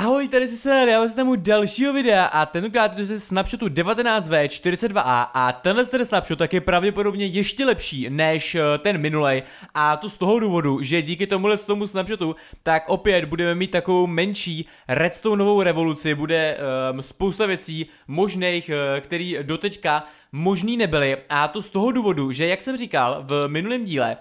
Ahoj, tady si se já vás tam u dalšího videa a tenkrát je to ze snapshotu 19V42A a tenhle ten snapshot tak je pravděpodobně ještě lepší než eh, ten minulej a to z toho důvodu, že díky tomuhle tomu snapshotu tak opět budeme mít takovou menší novou revoluci, bude um, spousta věcí možných, eh, který doteďka možný nebyly a to z toho důvodu, že jak jsem říkal v minulém díle,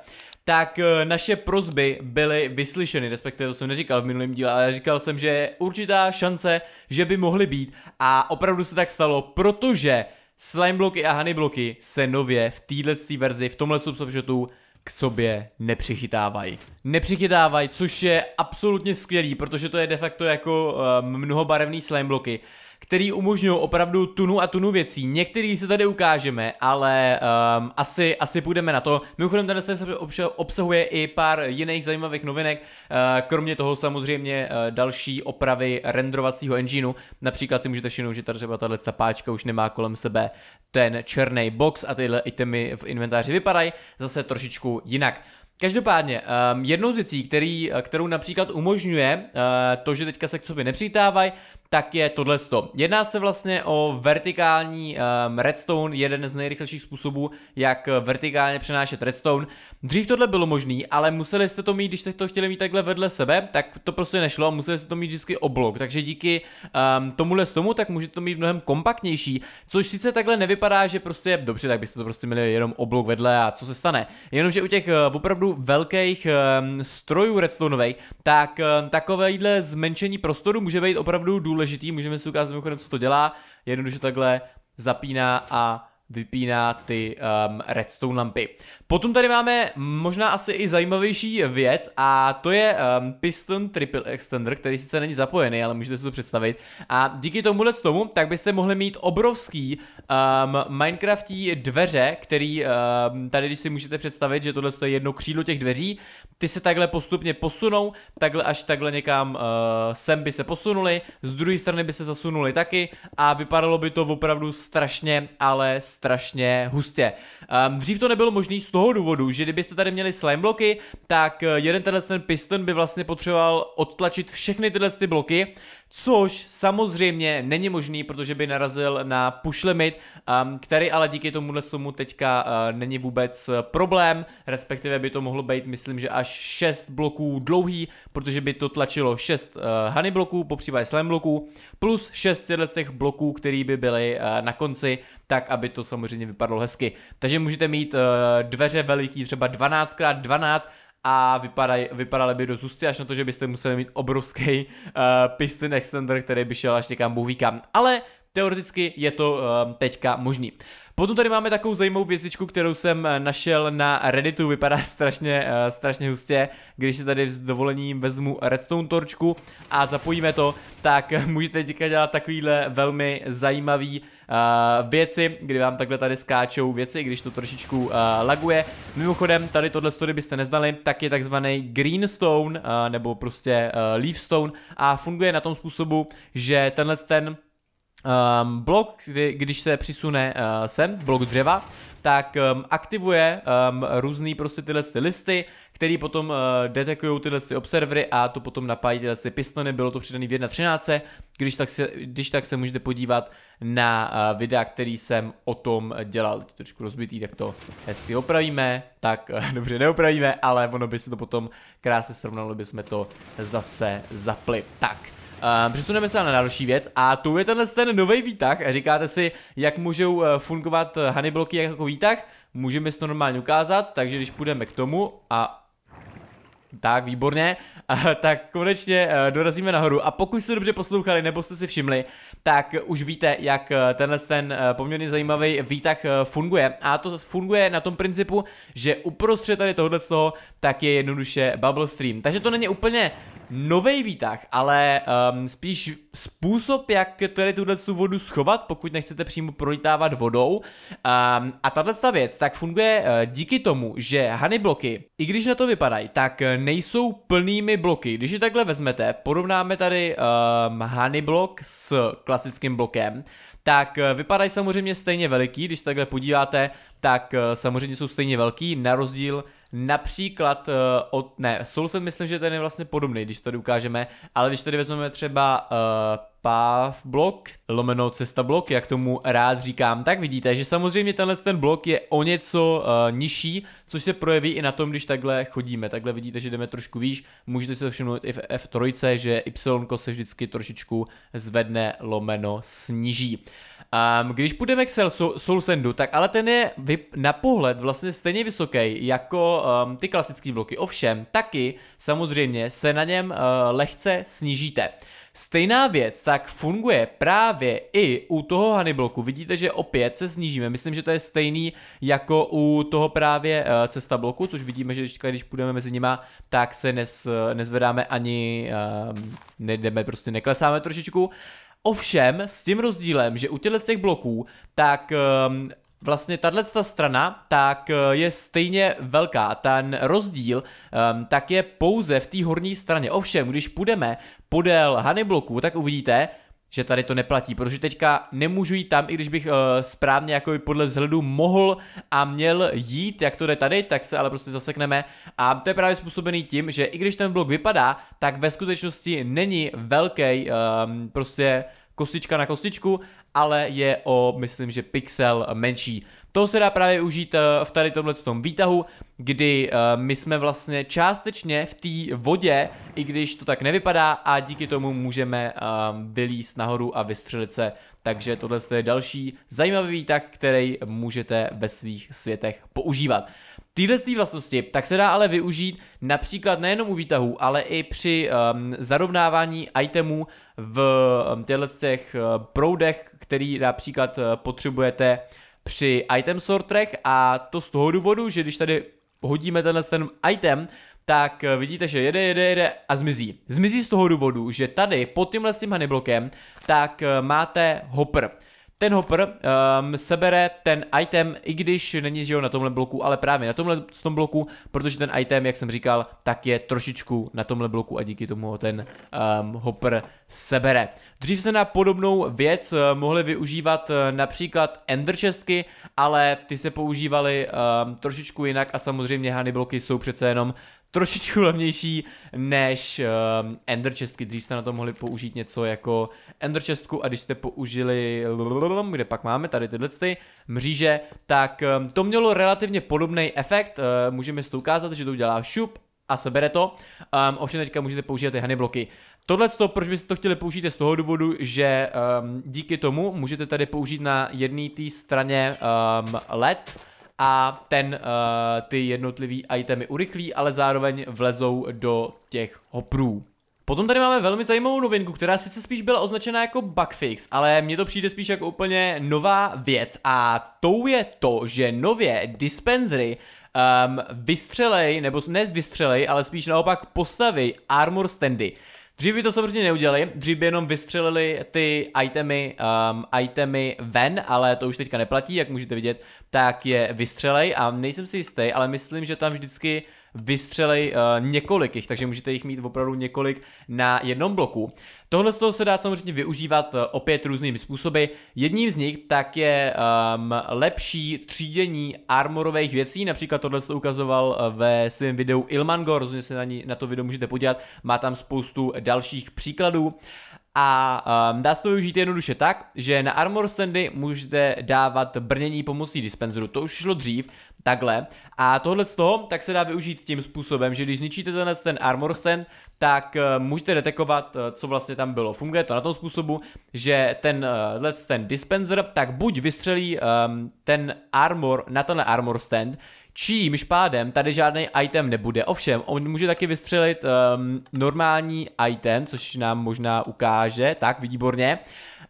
tak eh, naše prozby byly vyslyšeny, respektive to jsem neříkal v minulém díle, ale říkal jsem, že je určitá šance, že by mohly být a opravdu se tak stalo, protože slime bloky a honey bloky se nově v této verzi, v tomhle subshotu k sobě nepřichytávají. Nepřichytávají, což je absolutně skvělý, protože to je de facto jako uh, mnohobarevný slime bloky který umožňují opravdu tunu a tunu věcí. Některý si tady ukážeme, ale um, asi, asi půjdeme na to. Mimochodem, ten se obsahuje i pár jiných zajímavých novinek, uh, kromě toho samozřejmě uh, další opravy renderovacího engineu. Například si můžete všimnout, že tady třeba tahle páčka už nemá kolem sebe ten černý box a tyhle itemy v inventáři vypadají zase trošičku jinak. Každopádně, um, jednou z věcí, který, eh, kterou například umožňuje uh, to, že teďka se k sobě nepřitávají, tak je tohle. Jedná se vlastně o vertikální um, redstone, jeden z nejrychlejších způsobů, jak eh, vertikálně přenášet redstone. Dřív tohle bylo možné, ale museli jste to mít, když jste to chtěli mít takhle vedle sebe, tak to prostě nešlo a museli jste to mít vždycky oblok. Takže díky um, tomuhle tomu, tak můžete to mít mnohem kompaktnější, což sice takhle nevypadá, že prostě dobře, tak byste to prostě měli jenom oblok vedle a co se stane. Jenomže u těch uh, opravdu velkých um, strojů redstoneových, tak um, eh, takovéhle zmenšení prostoru může být opravdu důležité důležitý, můžeme si ukázat co to dělá. Jednoduše takhle zapíná a vypíná ty um, redstone lampy. Potom tady máme možná asi i zajímavější věc a to je um, piston triple extender, který sice není zapojený, ale můžete si to představit. A díky tomuhle tomu, tak byste mohli mít obrovský um, Minecraftí dveře, který um, tady, když si můžete představit, že tohle je jedno křídlo těch dveří, ty se takhle postupně posunou, takhle až takhle někam uh, sem by se posunuli, z druhé strany by se zasunuli taky a vypadalo by to opravdu strašně, ale strašně strašně hustě. Um, dřív to nebylo možné z toho důvodu, že kdybyste tady měli slime bloky, tak eh, jeden tenhle ten piston by vlastně potřeboval odtlačit všechny tyhle ty bloky což samozřejmě není možný, protože by narazil na push limit, um, který ale díky tomuhle tomu teďka uh, není vůbec uh, problém, respektive by to mohlo být, myslím, že až 6 bloků dlouhý, protože by to tlačilo 6 uh, honey bloků, popřípadě slam bloků, plus 6 těch bloků, který by byly uh, na konci, tak aby to samozřejmě vypadalo hezky. Takže můžete mít uh, dveře veliký třeba 12x12, a vypadaj, vypadaly by do zusty až na to, že byste museli mít obrovský uh, piston extender, který by šel až někam bůvíkam. Ale teoreticky je to uh, teďka možný. Potom tady máme takovou zajímavou věcičku, kterou jsem eh, našel na Redditu, vypadá strašně, uh, strašně hustě. Když si tady s dovolením vezmu redstone torčku a zapojíme to, tak můžete teďka dělat takovýhle velmi zajímavý uh, věci, kdy vám takhle tady skáčou věci, když to trošičku uh, laguje. Mimochodem, tady tohle story byste neznali, tak je takzvaný greenstone, uh, nebo prostě uh, leafstone a funguje na tom způsobu, že tenhle ten um, blok, kdy, když se přisune uh, sem, blok dřeva, tak um, aktivuje um, různý prostě tyhle ty listy, který potom uh, eh, detekují tyhle ty observery a to potom napájí tyhle ty pistony, bylo to přidané v 1.13, když tak se, když tak se můžete podívat na uh, videa, který jsem o tom dělal, to trošku rozbitý, tak to hezky opravíme, tak uh, dobře neopravíme, ale ono by se to potom krásně srovnalo, by jsme to zase zapli. Tak. Um, přesuneme se na další věc a tu je tenhle ten nový výtah a říkáte si, jak můžou fungovat bloky jako výtah, můžeme si to normálně ukázat, takže když půjdeme k tomu a tak, výborně. Eh, tak konečně eh, dorazíme nahoru. A pokud jste dobře poslouchali nebo jste si všimli, tak už víte, jak eh, tenhle ten poměrně zajímavý výtah funguje. A to funguje na tom principu, že uprostřed tady tohohle toho, tak je jednoduše bubble stream. Takže to není úplně nový výtah, ale um, spíš způsob, jak tady tuhle tu vodu schovat, pokud nechcete přímo prolítávat vodou. Um, a tahle věc tak funguje uh, díky tomu, že hany bloky, i když na to vypadají, tak nejsou plnými bloky. Když je takhle vezmete, porovnáme tady um, ehm, hany blok s klasickým blokem, tak eh, vypadají samozřejmě stejně veliký, když takhle podíváte, tak eh, samozřejmě jsou stejně velký, na rozdíl Například, eh, od, ne, Soulset myslím, že ten je vlastně podobný, když to tady ukážeme, ale když tady vezmeme třeba eh, Pav blok, lomeno cesta blok, jak tomu rád říkám, tak vidíte, že samozřejmě tenhle ten blok je o něco uh, nižší, což se projeví i na tom, když takhle chodíme. Takhle vidíte, že jdeme trošku výš, můžete si to všimnout i v F3, že Y se vždycky trošičku zvedne, lomeno sníží. Um, když půjdeme k Soul, Soul Sandu, tak ale ten je na pohled vlastně stejně vysoký jako um, ty klasické bloky. Ovšem, taky samozřejmě se na něm uh, lehce snížíte. Stejná věc tak funguje právě i u toho Hannibloku. Vidíte, že opět se snížíme. Myslím, že to je stejný jako u toho právě eh, cesta bloku, což vidíme, že teďka, když půjdeme mezi nima, tak se nes, eh, nezvedáme ani, eh, nejdeme, prostě neklesáme trošičku. Ovšem, s tím rozdílem, že u těchto těch bloků, tak um, vlastně tahle strana, tak eh, je stejně velká. Ten rozdíl um, tak je pouze v té horní straně. Ovšem, když půjdeme podél bloku, tak uvidíte, že tady to neplatí, protože teďka nemůžu jít tam, i když bych uh, správně jako by podle vzhledu mohl a měl jít, jak to jde tady, tak se ale prostě zasekneme a to je právě způsobený tím, že i když ten blok vypadá, tak ve skutečnosti není velký um, ehm, prostě kostička na kostičku, ale je o, myslím, že pixel menší. To se dá právě užít eh, v tady tomhle tom výtahu, kdy eh, my jsme vlastně částečně v té vodě, i když to tak nevypadá a díky tomu můžeme eh, vylíst nahoru a vystřelit se. Takže tohle je další zajímavý výtah, který můžete ve svých světech používat. Tyhle vlastnosti tak se dá ale využít například nejenom u výtahů, ale i při um, zarovnávání itemů v um, těchto uh, proudech, který například uh, potřebujete při item sortrech a to z toho důvodu, že když tady hodíme tenhle ten item, tak eh, vidíte, že jede, jede, jede a zmizí. Zmizí z toho důvodu, že tady pod tímhle s tím honeyblokem, tak eh, máte hopper ten hopper um, sebere ten item, i když není že jo, na tomhle bloku, ale právě na tomhle tom bloku, protože ten item, jak jsem říkal, tak je trošičku na tomhle bloku a díky tomu ho ten um, hopper sebere. Dřív se na podobnou věc mohli eh, mohly využívat eh, například ender chestky, ale ty se používaly um, trošičku jinak a samozřejmě hany bloky jsou přece jenom trošičku levnější než uh, Ender čestky. Dřív jste na to mohli použít něco jako Ender čestku a když jste použili, kde pak máme tady tyhle ty mříže, tak um, to mělo relativně podobný efekt. Uh, můžeme si to ukázat, že to udělá šup a sebere to. Um, ovšem teďka můžete použít ty hany bloky. Tohle, to, proč byste to chtěli použít, je z toho důvodu, že um, díky tomu můžete tady použít na jedné té straně um, LED, a ten uh, ty jednotlivý itemy urychlí, ale zároveň vlezou do těch hoprů. Potom tady máme velmi zajímavou novinku, která sice spíš byla označena jako bugfix, ale mně to přijde spíš jako úplně nová věc a tou je to, že nově dispensery um, vystřelej, nebo ne vystřelej, ale spíš naopak postavy armor standy. Dřív by to samozřejmě neudělali, dřív by jenom vystřelili ty itemy, um, itemy ven, ale to už teďka neplatí, jak můžete vidět, tak je vystřelej a nejsem si jistý, ale myslím, že tam vždycky vystřelej uh, několik jich, takže můžete jich mít opravdu několik na jednom bloku. Tohle z toho se dá samozřejmě využívat eh, opět různými způsoby. Jedním z nich tak je um, lepší třídění armorových věcí, například tohle to ukazoval eh, ve svém videu Ilmango, rozhodně se na, ní, na to video můžete podívat, má tam spoustu dalších příkladů a um, dá se to využít jednoduše tak, že na armor standy můžete dávat brnění pomocí dispenzoru. to už šlo dřív, takhle. A tohle z toho tak se dá využít tím způsobem, že když zničíte tenhle ten armor stand, tak uh, můžete detekovat, uh, co vlastně tam bylo. Funguje to na tom způsobu, že ten uh, ten dispenser tak buď vystřelí um, ten armor na ten armor stand, Čímž pádem tady žádný item nebude. Ovšem, on může taky vystřelit um, normální item, což nám možná ukáže. Tak, výborně.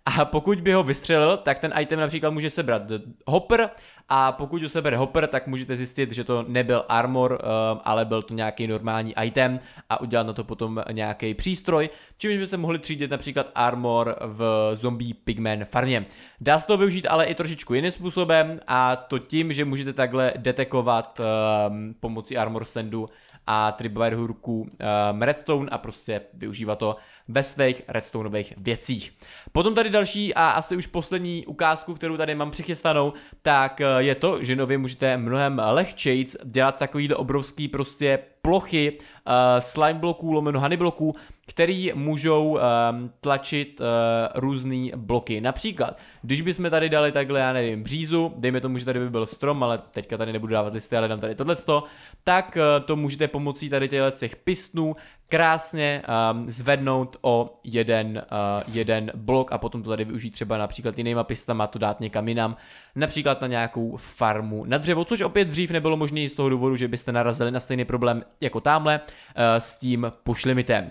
A pokud by ho vystřelil, tak ten item například může sebrat hopper a pokud u sebe hopper, tak můžete zjistit, že to nebyl armor, eh, ale byl to nějaký normální item a udělat na to potom nějaký přístroj, čímž se mohli třídit například armor v zombie pigmen farmě. Dá se to využít ale i trošičku jiným způsobem a to tím, že můžete takhle detekovat eh, pomocí armor sendu a tribware hůrku um, eh, redstone a prostě využívá to ve svých redstoneových věcích. Potom tady další a asi už poslední ukázku, kterou tady mám přichystanou, tak eh, je to, že nově můžete mnohem lehčejc dělat takovýhle obrovský prostě plochy uh, slime bloků, lomeno honey bloků, který můžou um, tlačit uh, eh, různé bloky. Například, když bychom tady dali takhle, já nevím, břízu, dejme tomu, že tady by byl strom, ale teďka tady nebudu dávat listy, ale dám tady tohleto, tak uh, to můžete pomocí tady těch pistnů krásně um, zvednout o jeden, uh, jeden blok a potom to tady využít třeba například jinýma pistama, to dát někam jinam, například na nějakou farmu na dřevo, což opět dřív nebylo možné z toho důvodu, že byste narazili na stejný problém jako tamhle uh, s tím pušlimitem. Uh,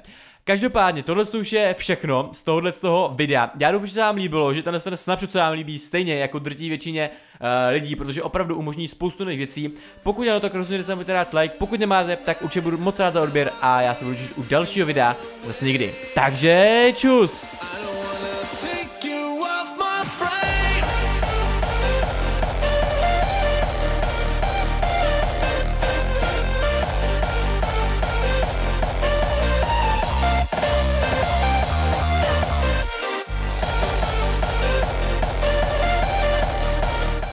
Každopádně, tohle už je všechno z tohohle z toho videa. Já doufám, že se vám líbilo, že tenhle ten snapshot se vám líbí stejně jako drtí většině uh, lidí, protože opravdu umožní spoustu nových věcí. Pokud ano, tak rozhodně se budete dát like, pokud nemáte, tak určitě budu moc rád za odběr a já se budu těšit u dalšího videa zase někdy. Takže čus!